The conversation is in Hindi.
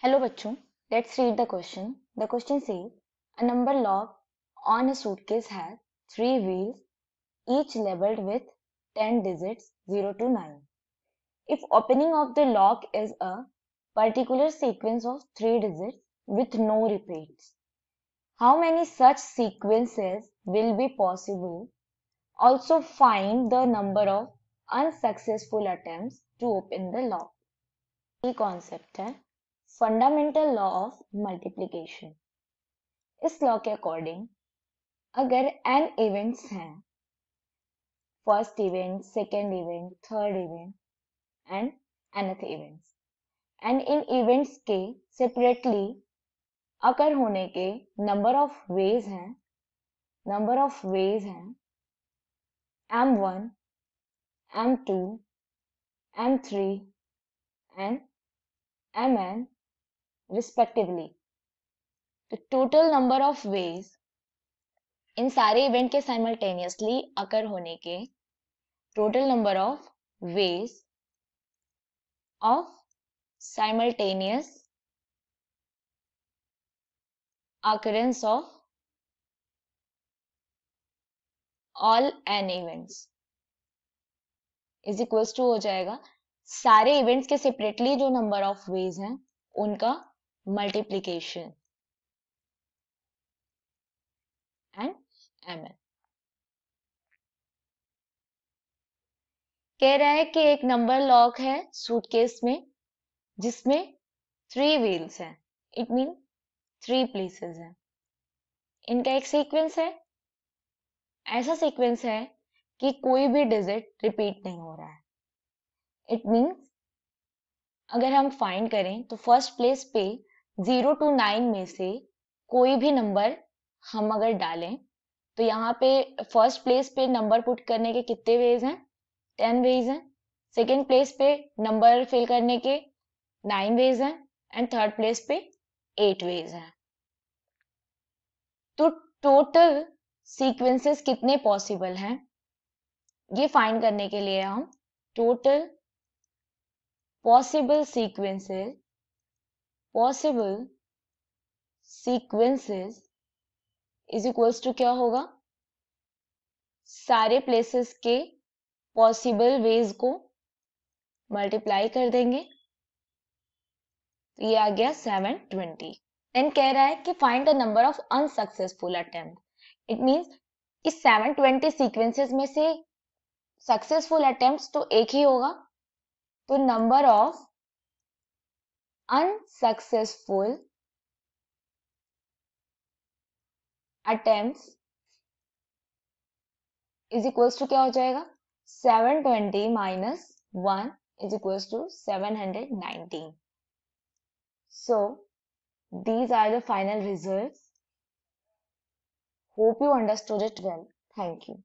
Hello bachcho, let's read the question. The question says a number lock on a suitcase has 3 wheels each labeled with 10 digits 0 to 9. If opening of the lock is a particular sequence of 3 digits with no repeats, how many such sequences will be possible? Also find the number of unsuccessful attempts to open the lock. ये concept है eh? Fundamental law of multiplication इस लॉ के अकॉर्डिंग अगर एन इवेंट्स हैं first event second event third event and nth events and इन इवेंट्स के सेपरेटली अकर होने के नंबर ऑफ वेज हैं नंबर ऑफ वेज हैं M one M two M three and M N respectively. The total number of ways in सारे event के simultaneously अकर होने के total number of ways of simultaneous occurrence of all n events is equals to हो जाएगा सारे इवेंट्स के सेपरेटली जो नंबर ऑफ वेज हैं उनका multiplication and mn कह रहा है कि एक नंबर लॉक है सूटकेस में जिसमें थ्री व्हील्स हैं इट मीन थ्री प्लेसेस हैं इनका एक सीक्वेंस है ऐसा सीक्वेंस है कि कोई भी डिजिट रिपीट नहीं हो रहा है इट मीन्स अगर हम फाइंड करें तो फर्स्ट प्लेस पे जीरो टू नाइन में से कोई भी नंबर हम अगर डालें तो यहाँ पे फर्स्ट प्लेस पे नंबर पुट करने के कितने वेज हैं टेन वेज हैं सेकेंड प्लेस पे नंबर फिल करने के नाइन वेज हैं एंड थर्ड प्लेस पे एट वेज हैं तो टोटल सीक्वेंसेस कितने पॉसिबल हैं ये फाइंड करने के लिए हम total possible sequences possible sequences is equals to क्या होगा सारे प्लेसेस के पॉसिबल वेज को मल्टीप्लाई कर देंगे तो ये आ गया सेवन ट्वेंटी देन कह रहा है कि find the number of unsuccessful attempt it means इस सेवन ट्वेंटी सीक्वेंसेस में से सक्सेसफुल अटेम्प्ट तो एक ही होगा तो number of unsuccessful attempts is equals to kya ho 720 minus 1 is equals to 719. So, these are the final results. Hope you understood it well. Thank you.